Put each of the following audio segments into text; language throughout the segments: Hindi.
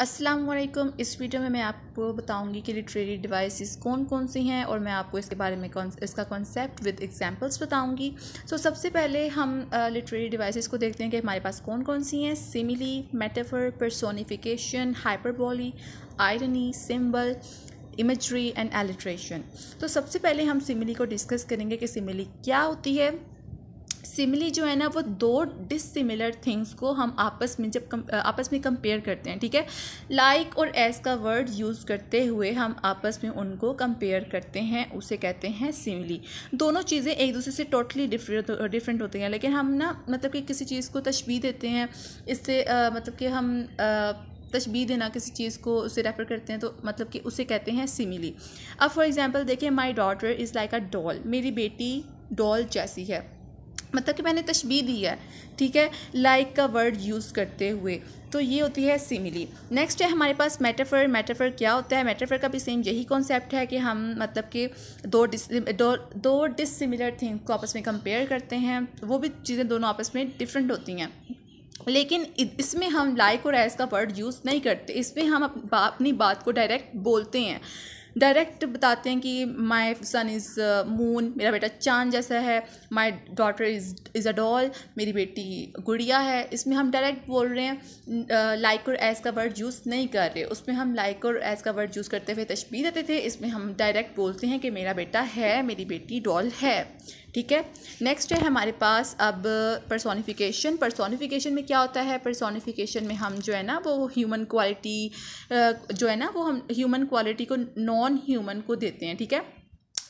अस्सलाम वालेकुम इस वीडियो में मैं आपको बताऊंगी कि लिटरेरी डिवाइसेस कौन कौन सी हैं और मैं आपको इसके बारे में कौन इसका कॉन्सेप्ट विद एग्जांपल्स बताऊंगी सो so, सबसे पहले हम लिटरेरी uh, डिवाइसेस को देखते हैं कि हमारे पास कौन कौन सी हैं simile metaphor personification hyperbole irony symbol imagery and alliteration तो सबसे पहले हम सिमिली को डिस्कस करेंगे कि सिमिली क्या होती है सिमिली जो है ना वो दो डिसिमिलर थिंग्स को हम आपस में जब कम, आपस में कंपेयर करते हैं ठीक है लाइक like और एस का वर्ड यूज़ करते हुए हम आपस में उनको कंपेयर करते हैं उसे कहते हैं सिमिली दोनों चीज़ें एक दूसरे से टोटली डिफरेंट डिफरेंट होती हैं लेकिन हम ना मतलब कि किसी चीज़ को तशबी देते हैं इससे आ, मतलब कि हम आ, तशबी देना किसी चीज़ को उसे रेफ़र करते हैं तो मतलब कि उसे कहते हैं सिमिली अब फॉर एग्ज़ाम्पल देखें my daughter is like a doll मेरी बेटी डॉल जैसी है मतलब कि मैंने तशबी दी है ठीक है लाइक का वर्ड यूज़ करते हुए तो ये होती है सिमिली नेक्स्ट है हमारे पास मेटाफर मेटाफर क्या होता है मेटाफर का भी सेम यही कॉन्सेप्ट है कि हम मतलब कि दो डिस दो दो डिसिमिलर थिंग को आपस में कंपेयर करते हैं वो भी चीज़ें दोनों आपस में डिफरेंट होती हैं लेकिन इसमें हम लाइक और एज का वर्ड यूज़ नहीं करते इसमें हम अपनी बात को डायरेक्ट बोलते हैं डायरेक्ट बताते हैं कि माई सन इज़ मून मेरा बेटा चांद जैसा है my daughter is is a doll मेरी बेटी गुड़िया है इसमें हम डायरेक्ट बोल रहे हैं लाइक और एज का वर्ड यूज़ नहीं कर रहे उसमें हम लाइक और एज का वर्ड यूज़ करते हुए तशबी देते थे इसमें हम डायरेक्ट बोलते हैं कि मेरा बेटा है मेरी बेटी डॉल है ठीक है नेक्स्ट है हमारे पास अब पर्सोनिफिकेशन पर्सोनिफिकेशन में क्या होता है पर्सोनिफिकेशन में हम जो है ना वो ह्यूमन क्वालिटी जो है ना वो हम ह्यूमन क्वालिटी को नॉन ह्यूमन को देते हैं ठीक है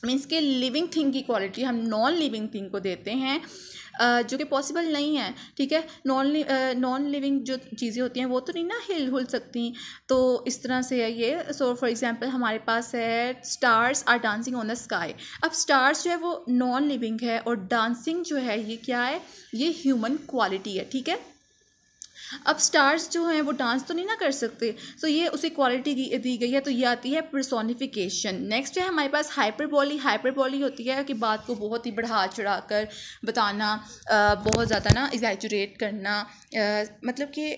मीन्स के लिविंग थिंग की क्वालिटी हम नॉन लिविंग थिंग को देते हैं जो कि पॉसिबल नहीं है ठीक है नॉन नॉन लिविंग जो चीज़ें होती हैं वो तो नहीं ना हिल हुल सकती तो इस तरह से है ये सो फॉर एग्ज़ाम्पल हमारे पास है stars are dancing on the sky अब स्टार्स जो है वो नॉन लिविंग है और डांसिंग जो है ये क्या है ये ह्यूमन क्वालिटी है ठीक है अब स्टार्स जो हैं वो डांस तो नहीं ना कर सकते सो ये उसे क्वालिटी दी गई है तो ये आती है प्रसोनिफिकेशन नेक्स्ट है हमारे पास हाइपरबॉली हाइपरबॉली होती है कि बात को बहुत ही बढ़ा चढ़ा कर बताना बहुत ज़्यादा ना एग्जैचुरेट करना मतलब कि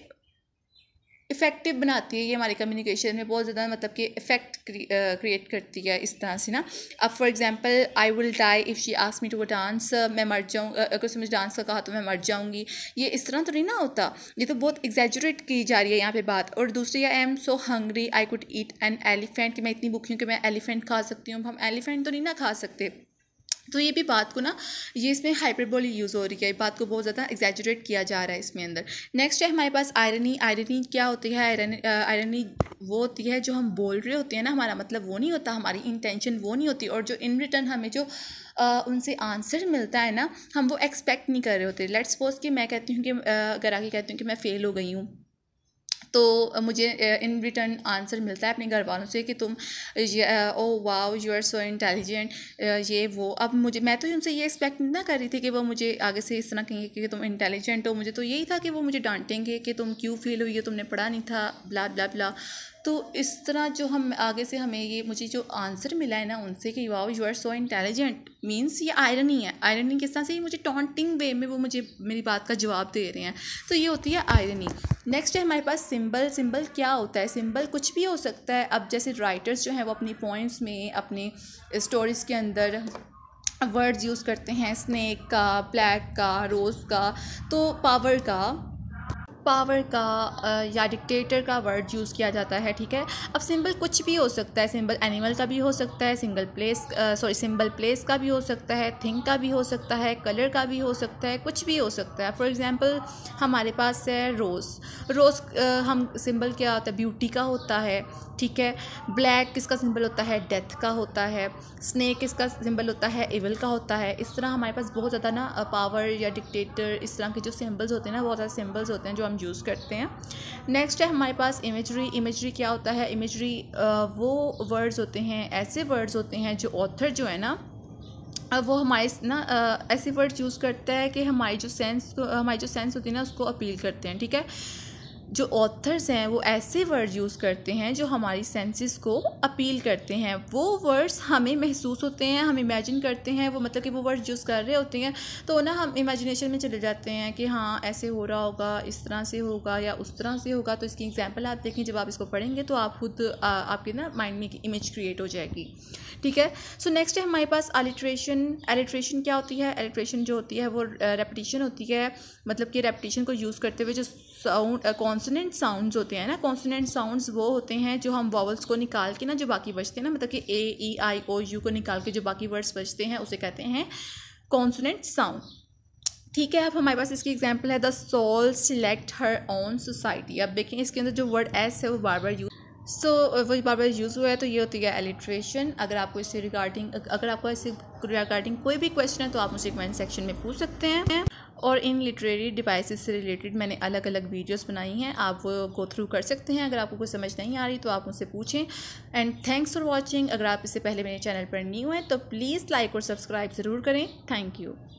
इफ़ेक्टिव बनाती है ये हमारे कम्युनिकेशन में बहुत ज़्यादा मतलब कि इफ़ेक्ट क्रिएट करती है इस तरह से ना अब for example I will die if she ask me to वो डांस मैं मर जाऊँ अगर उसने मुझे डांस का कहा तो मैं मर जाऊँगी ये इस तरह तो नहीं ना होता ये तो बहुत एग्जेजरेट की जा रही है यहाँ पर बात और दूसरी I am so hungry I could eat an elephant कि मैं इतनी भूखी हूँ कि मैं एलिफेंट खा सकती हूँ हम एलिफेंट तो नहीं ना खा सकते तो ये भी बात को ना ये इसमें हाइपरबोली यूज़ हो रही है बात को बहुत ज़्यादा एग्जैजरेट किया जा रहा है इसमें अंदर नेक्स्ट है हमारे पास आयरनी आयरनी क्या होती है आयरन आयरनी uh, वो होती है जो हम बोल रहे होते हैं ना हमारा मतलब वो नहीं होता हमारी इंटेंशन वो नहीं होती और जो इन रिटर्न हमें जो आ, uh, उनसे आंसर मिलता है ना हम वो एक्सपेक्ट नहीं कर रहे होते लेट्स सपोज कि मैं कहती हूँ कि uh, अगर आगे कहती हूँ कि मैं फ़ेल हो गई हूँ तो मुझे इन रिटर्न आंसर मिलता है अपने घर वालों से कि तुम oh wow you are so intelligent ये वो अब मुझे मैं तो उनसे ये एक्सपेक्ट ना कर रही थी कि वो मुझे आगे से इस तरह कहेंगे कि तुम इंटेलिजेंट हो मुझे तो यही था कि वो मुझे डांटेंगे कि तुम क्यों फील हुई हो तुमने पढ़ा नहीं था ब्ला ब्ला ब्ला तो इस तरह जो हम आगे से हमें ये मुझे जो आंसर मिला है ना उनसे कि wow you are so intelligent means ये आयरनी है आयरनी किस तरह से ये मुझे टॉन्टिंग वे में वो मुझे मेरी बात का जवाब दे रहे हैं तो ये होती है आयरनी नेक्स्ट है हमारे पास सिंबल सिंबल क्या होता है सिंबल कुछ भी हो सकता है अब जैसे राइटर्स जो हैं वो अपनी पॉइंट्स में अपने स्टोरीज़ के अंदर वर्ड्स यूज़ करते हैं स्नैक का ब्लैक का रोज़ का तो पावर का पावर का या डिक्टेटर का वर्ड यूज़ किया जाता है ठीक है अब सिंबल कुछ भी हो सकता है सिंबल एनिमल का भी हो सकता है single place sorry symbol place का भी हो सकता है थिंग का भी हो सकता है कलर का भी हो सकता है कुछ भी हो सकता है फॉर एग्ज़ाम्पल हमारे पास है रोज़ रोज़ हम सिंबल क्या होता है ब्यूटी का होता है ठीक है ब्लैक किसका सिंबल होता है डेथ का होता है स्नेक किसका सिंबल होता है एवल का होता है इस तरह हमारे पास बहुत ज़्यादा ना पावर या डिक्टेटर इस तरह के जो सिंबल्स होते हैं ना बहुत ज़्यादा सिंबल्स होते हैं जो हम यूज़ करते हैं नेक्स्ट है हमारे पास इमेजरी इमेजरी क्या होता है इमेजरी वो वर्ड्स होते हैं ऐसे वर्ड्स होते हैं जो ऑथर जो है ना वो हमारे ना ऐसे वर्ड्स यूज़ करता है कि हमारी जो सेंस हमारी जो सेंस होती है ना उसको अपील करते हैं ठीक है जो ऑथर्स हैं वो ऐसे वर्ड यूज़ करते हैं जो हमारी सेंसेस को अपील करते हैं वो वर्ड्स हमें महसूस होते हैं हम इमेजिन करते हैं वो मतलब कि वो वर्ड्स यूज़ कर रहे होते हैं तो ना हम इमेजिनेशन में चले जाते हैं कि हाँ ऐसे हो रहा होगा इस तरह से होगा या उस तरह से होगा तो इसकी एग्जाम्पल आप देखें जब आप इसको पढ़ेंगे तो आप खुद आपके ना माइंड में इमेज क्रिएट हो जाएगी ठीक है सो नेक्स्ट है हमारे पास एलिट्रेशन एलिट्रेशन क्या होती है एलिट्रेशन जो होती है वो रेपटिशन होती है मतलब कि रेपटिशन को यूज़ करते हुए जो साउंड कौन कॉन्सनेंट साउंड्स होते हैं ना कॉन्सनेंट साउंड्स वो होते हैं जो हम वॉवल्स को निकाल के ना जो बाकी बचते हैं ना मतलब कि ए ई आई ओ यू को निकाल के जो बाकी वर्ड्स बचते हैं उसे कहते हैं कॉन्सनेंट साउंड ठीक है अब हमारे पास इसकी एग्जाम्पल है the soul select her own society अब देखें इसके अंदर जो वर्ड एस है वो बार बार यूज सो so, वो बार बार यूज़ हुआ है तो ये होती है एलिट्रेशन अगर आपको इससे रिगार्डिंग अगर आपको इससे रिगार्डिंग कोई भी क्वेश्चन है तो आप मुझे कमेंट सेक्शन में पूछ सकते हैं और इन लिटरेरी डिवाइसेस से रिलेटेड मैंने अलग अलग वीडियोस बनाई हैं आप वो गो थ्रू कर सकते हैं अगर आपको कुछ समझ नहीं आ रही तो आप मुझसे पूछें एंड थैंक्स फॉर वॉचिंग अगर आप इससे पहले मेरे चैनल पर न्यू हैं तो प्लीज़ लाइक और सब्सक्राइब ज़रूर करें थैंक यू